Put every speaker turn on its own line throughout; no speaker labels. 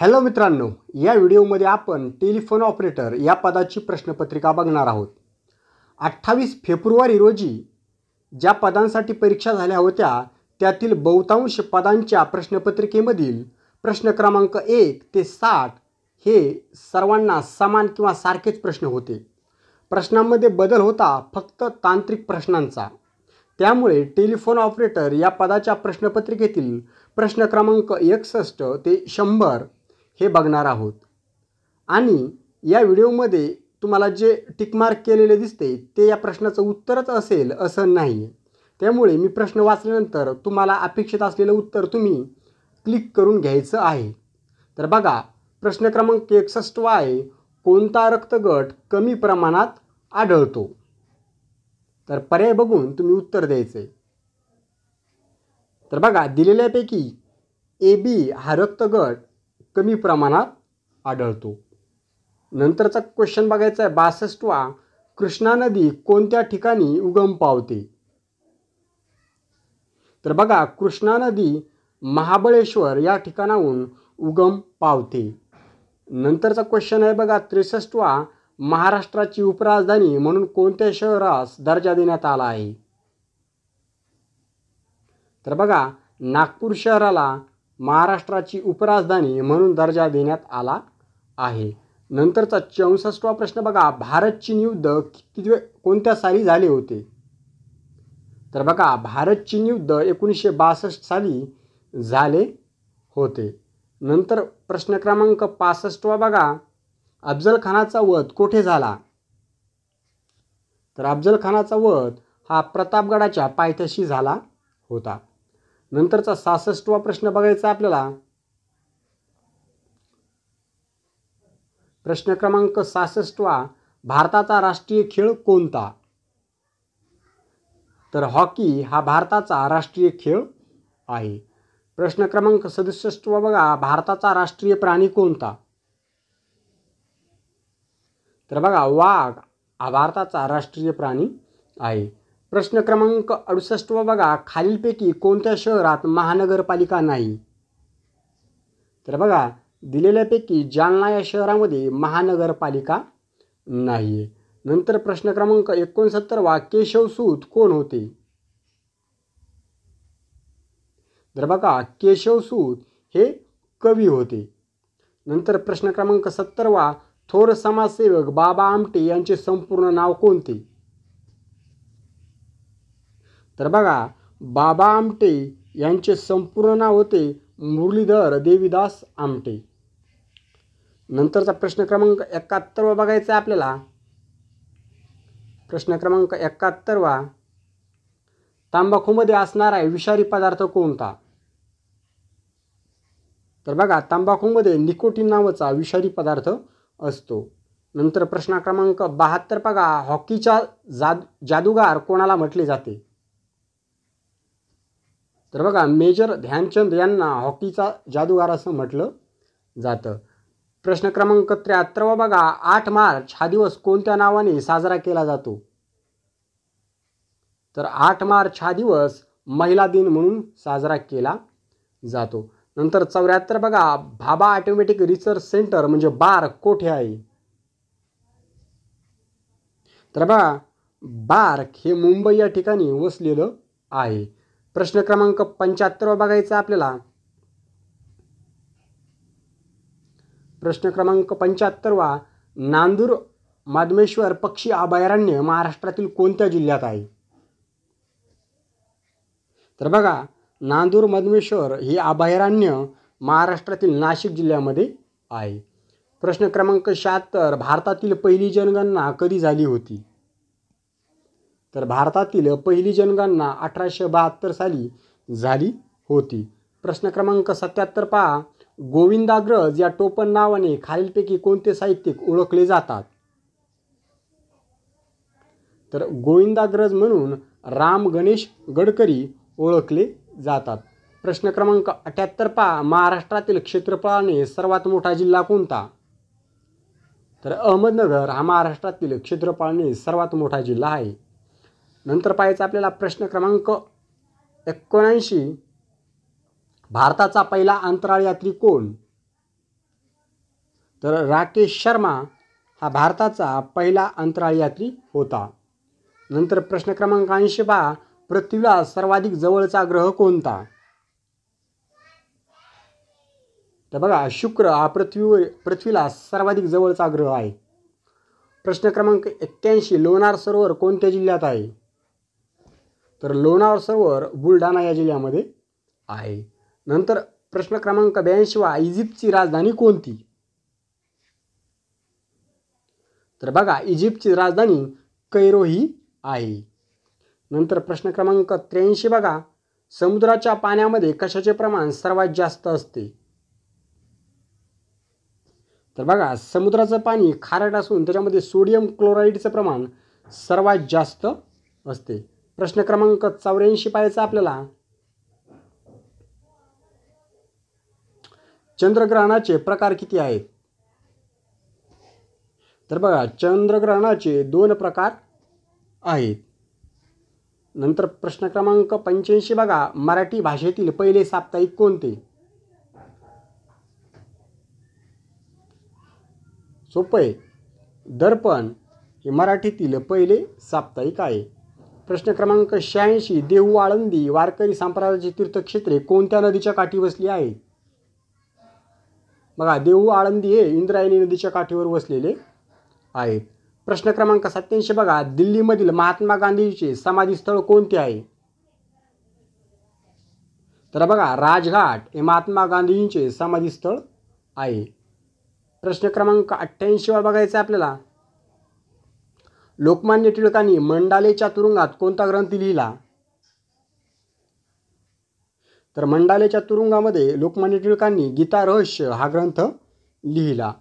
hello मित्रांनो या व्हिडिओमध्ये आपण टेलिफोन ऑपरेटर या पदाची प्रश्नपत्रिका बघणार आहोत अठ्ठावीस फेब्रुवारी रोजी ज्या पदांसाठी परीक्षा झाल्या होत्या त्यातील बहुतांश पदांच्या प्रश्नपत्रिकेमधील प्रश्न क्रमांक एक ते साठ हे सर्वांना समान किंवा सारखेच प्रश्न होते प्रश्नांमध्ये बदल होता फक्त तांत्रिक प्रश्नांचा त्यामुळे टेलिफोन ऑपरेटर या पदाच्या प्रश्नपत्रिकेतील प्रश्न क्रमांक एकसष्ट ते शंभर हे बघणार आहोत आणि या व्हिडिओमध्ये तुम्हाला जे टिकमार्क केलेले दिसते ते या प्रश्नाचं उत्तरच असेल असं नाही त्यामुळे मी प्रश्न वाचल्यानंतर तुम्हाला अपेक्षित असलेलं उत्तर तुम्ही क्लिक करून घ्यायचं आहे तर बघा प्रश्न क्रमांक एकसष्ट आहे कोणता रक्तगट कमी प्रमाणात आढळतो तर पर्याय बघून तुम्ही उत्तर द्यायचे तर बघा दिलेल्यापैकी ए बी हा रक्तगट कमी प्रमाणात आढळतो नंतरचा क्वेश्चन बघायचा आहे बासष्टवा कृष्णा नदी कोणत्या ठिकाणी उगम पावते तर बघा कृष्णा नदी महाबळेश्वर या ठिकाणाहून उगम पावते नंतरचा क्वेश्चन आहे बघा त्रेसष्टवा महाराष्ट्राची उपराजधानी म्हणून कोणत्या शहरास दर्जा देण्यात आला आहे तर बघा नागपूर शहराला महाराष्ट्राची उपराजधानी म्हणून दर्जा देण्यात आला आहे नंतरचा चौसष्टवा प्रश्न बघा भारत चीन युद्ध किती कोणत्या साली झाले होते तर बघा भारत चीन युद्ध एकोणीसशे बासष्ट साली झाले होते नंतर प्रश्न क्रमांक पासष्टवा बघा अफजल खानाचा वध कोठे झाला तर अफजल खानाचा वध हा प्रतापगडाच्या पायथ्याशी झाला होता नंतरचा सासष्टवा प्रश्न बघायचा आपल्याला प्रश्न क्रमांक सासष्टवा भारताचा राष्ट्रीय खेळ कोणता तर हॉकी हा भारताचा राष्ट्रीय खेळ आहे प्रश्न क्रमांक सदुसष्टवा बघा भारताचा राष्ट्रीय प्राणी कोणता तर बघा वाघ हा भारताचा राष्ट्रीय प्राणी आहे प्रश्न क्रमांक अडुसष्ट व बघा खालीलपैकी कोणत्या शहरात महानगरपालिका नाही तर बघा दिलेल्यापैकी जालना या शहरामध्ये महानगरपालिका नाही नंतर प्रश्न क्रमांक एकोणसत्तरवा केशवसूत कोण होते तर बघा केशवसूत हे कवी होते नंतर प्रश्न क्रमांक सत्तरवा थोर समाजसेवक बाबा आमटे यांचे संपूर्ण नाव कोणते तर बघा बाबा आमटे यांचे संपूर्ण नाव होते मुरलीधर देवीदास आमटे नंतरचा प्रश्न क्रमांक एकाहत्तरवा बघायचा आहे आपल्याला प्रश्न क्रमांक एकाहत्तरवा तांबाखूमध्ये असणारा विषारी पदार्थ कोणता तर बघा तंबाखूमध्ये निकोटीन नावाचा विषारी पदार्थ असतो नंतर प्रश्न क्रमांक बहात्तर बघा हॉकीच्या जाद जादूगार कोणाला म्हटले जाते तर बघा मेजर ध्यानचंद यांना हॉकीचा जादूगार असं म्हटलं जातं प्रश्न क्रमांक त्र्याहत्तरवा बघा आठ मार्च हा दिवस कोणत्या नावाने साजरा केला जातो तर आठ मार्च हा दिवस महिला दिन म्हणून साजरा केला जातो नंतर चौऱ्याहत्तर बघा भाबा ऑटोमॅटिक रिसर्च सेंटर म्हणजे बार कोठे आहे तर बघा बार्क हे मुंबई या ठिकाणी वसलेलं आहे प्रश्न क्रमांक पंच्याहत्तरवा बघायचा आपल्याला प्रश्न क्रमांक वा नांदूर माधमेश्वर पक्षी अभयारण्य महाराष्ट्रातील कोणत्या जिल्ह्यात आहे तर बघा नांदूर मधमेश्वर हे अभयारण्य महाराष्ट्रातील नाशिक जिल्ह्यामध्ये आहे प्रश्न क्रमांक शहात्तर भारतातील पहिली जनगणना कधी झाली होती तर भारतातील पहिली जनगणना अठराशे बहात्तर साली झाली होती प्रश्न क्रमांक सत्याहत्तर पहा गोविंदाग्रज या टोपण नावाने खालीलपैकी कोणते साहित्यिक ओळखले जातात तर गोविंदाग्रज म्हणून राम गणेश गडकरी ओळखले जातात प्रश्न क्रमांक अठ्याहत्तर पहा महाराष्ट्रातील क्षेत्रफळाने सर्वात मोठा जिल्हा कोणता तर अहमदनगर हा महाराष्ट्रातील क्षेत्रफळाने सर्वात मोठा जिल्हा आहे नंतर पाहायचं आपल्याला प्रश्न क्रमांक एकोणऐंशी भारताचा पहिला अंतराळ यात्री कोण तर राकेश शर्मा हा भारताचा पहिला अंतराळ यात्री होता नंतर प्रश्न क्रमांक ऐंशी पहा पृथ्वीला सर्वाधिक जवळचा ग्रह कोणता तर बघा शुक्र हा पृथ्वीवर पृथ्वीला सर्वाधिक जवळचा ग्रह आहे प्रश्न क्रमांक एक्क्याऐंशी लोणार सरोवर कोणत्या जिल्ह्यात आहे तर लोणार सरोवर बुलढाणा या जिल्ह्यामध्ये आहे नंतर प्रश्न क्रमांक ब्याऐंशी वा इजिप्तची राजधानी कोणती तर बघा इजिप्तची राजधानी कैरो ही आहे नंतर प्रश्न क्रमांक त्र्याऐंशी बघा समुद्राच्या पाण्यामध्ये कशाचे प्रमाण सर्वात जास्त असते तर बघा समुद्राचं पाणी खारट असून त्याच्यामध्ये सोडियम क्लोराईडचं प्रमाण सर्वात जास्त असते प्रश्न क्रमांक चौऱ्याऐंशी पाहायचा आपल्याला चंद्रग्रहणाचे प्रकार किती आहेत तर बघा चंद्रग्रहणाचे दोन प्रकार आहेत नंतर प्रश्न क्रमांक पंच्याऐंशी बघा मराठी भाषेतील पहिले साप्ताहिक कोणते सोपे दर्पण हे मराठीतील पहिले साप्ताहिक आहे प्रश्न क्रमांक शहाऐंशी देहू आळंदी वारकरी संप्रदायाचे तीर्थक्षेत्रे कोणत्या नदीच्या काठी वसली आहेत बघा देहू आळंदी हे इंद्रायणी नदीच्या काठीवर वसलेले आहे प्रश्न क्रमांक सत्याऐंशी बघा दिल्लीमधील महात्मा गांधीचे समाधीस्थळ कोणते आहे तर बघा राजघाट हे महात्मा गांधींचे समाधीस्थळ आहे प्रश्न क्रमांक बघायचं आहे आपल्याला लोकमान्य टिळकांनी मंडालेच्या तुरुंगात कोणता ग्रंथ लिहिला तर मंडालेच्या तुरुंगामध्ये लोकमान्य टिळकांनी गीता रहस्य हा ग्रंथ लिहिला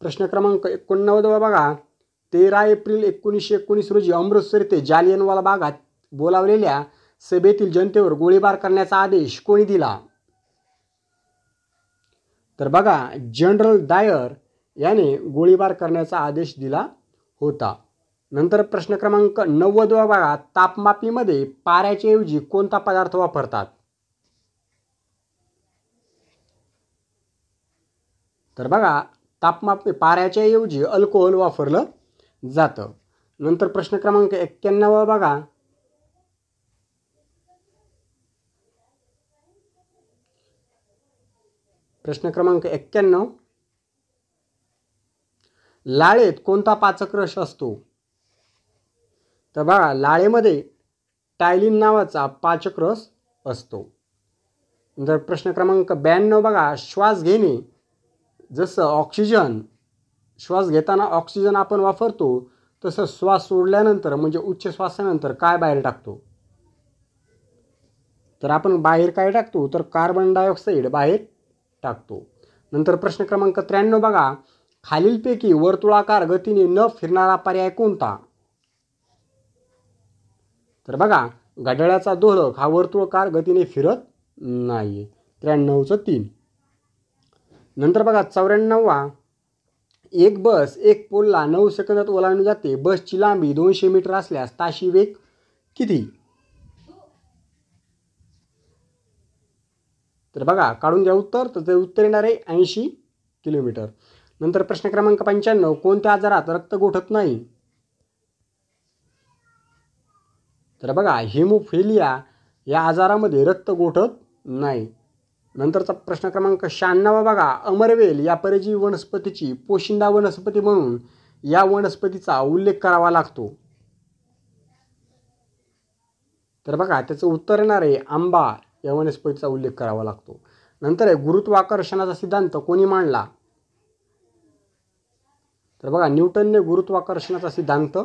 प्रश्न क्रमांक एकोणनव्वद बघा तेरा एप्रिल एकोणीसशे एकोणीस रोजी अमृतसर येथे जालियनवाला बागात बोलावलेल्या सभेतील जनतेवर गोळीबार करण्याचा आदेश कोणी दिला तर बघा जनरल डायर याने गोळीबार करण्याचा आदेश दिला होता नंतर प्रश्न क्रमांक व बघा तापमापीमध्ये पाऱ्याच्याऐवजी ऐवजी कोणता पदार्थ वापरतात तर बघा तापमापी पाऱ्याच्या ऐवजी अल्कोहोल वापरलं जातं नंतर प्रश्न क्रमांक एक्क्याण्णवा बघा प्रश्न क्रमांक एक्क्याण्णव लाळेत कोणता पाचक रस असतो तर बघा लाळेमध्ये टायलिन नावाचा पाचक रस असतो नंतर प्रश्न क्रमांक ब्याण्णव बघा श्वास घेणे जसं ऑक्सिजन श्वास घेताना ऑक्सिजन आपण वापरतो तसं श्वास सोडल्यानंतर म्हणजे उच्च श्वासानंतर काय बाहेर टाकतो तर आपण बाहेर काय टाकतो तर कार्बन डायऑक्साईड बाहेर टाकतो नंतर प्रश्न क्रमांक त्र्याण्णव बघा खालीलपैकी वर्तुळाकार गतीने न फिरणारा पर्याय कोणता तर बघा घड्याळाचा दोलक हा वर्तुळकार गतीने फिरत नाही आहे त्र्याण्णवचं तीन नंतर बघा चौऱ्याण्णववा एक बस एक पोलला नऊ सेकंदात ओलांडून जाते बसची लांबी दोनशे मीटर असल्यास ताशी वेग किती तर बघा काढून द्या उत्तर तर ते उत्तर येणार आहे ऐंशी किलोमीटर नंतर प्रश्न क्रमांक पंच्याण्णव कोणत्या आजारात रक्त गोठत नाही तर बघा हिमोफिलिया या आजारामध्ये रक्त गोठत नाही नंतरचा प्रश्न क्रमांक शहाण्णवा बघा अमरवेल या परजीव वनस्पतीची पोशिंदा वनस्पती म्हणून या वनस्पतीचा उल्लेख करावा लागतो तर बघा त्याचं उत्तर येणार आहे आंबा या वनस्पतीचा उल्लेख करावा लागतो नंतर आहे गुरुत्वाकर्षणाचा सिद्धांत कोणी मांडला तर बघा न्यूटनने गुरुत्वाकर्षणाचा सिद्धांत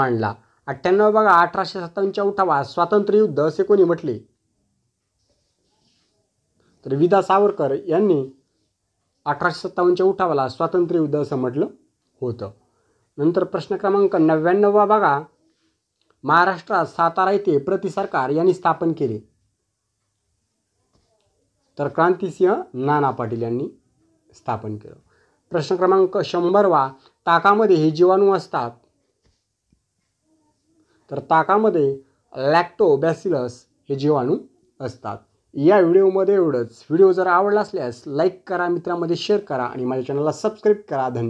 मांडला अठ्ठ्याण्णव बघा अठराशे सत्तावन्नच्या उठावा युद्ध असे कोणी म्हटले तर विदा सावरकर यांनी अठराशे सत्तावन्नच्या उठावाला युद्ध असं म्हटलं होतं नंतर प्रश्न क्रमांक नव्याण्णववा बघा महाराष्ट्रात सातारा येथे प्रति सरकार यांनी स्थापन केले तर क्रांतिसिंह नाना पाटील यांनी स्थापन केलं प्रश्न क्रमांक शंभरवा ताकामध्ये हे जीवाणू असतात तर ताकामध्ये लॅक्टोबॅसिलस हे जीवाणू असतात या व्हिडिओमध्ये एवढंच व्हिडिओ जर आवडला असल्यास लाईक करा मित्रांमध्ये शेअर करा आणि माझ्या चॅनलला सबस्क्राईब करा धन्यवाद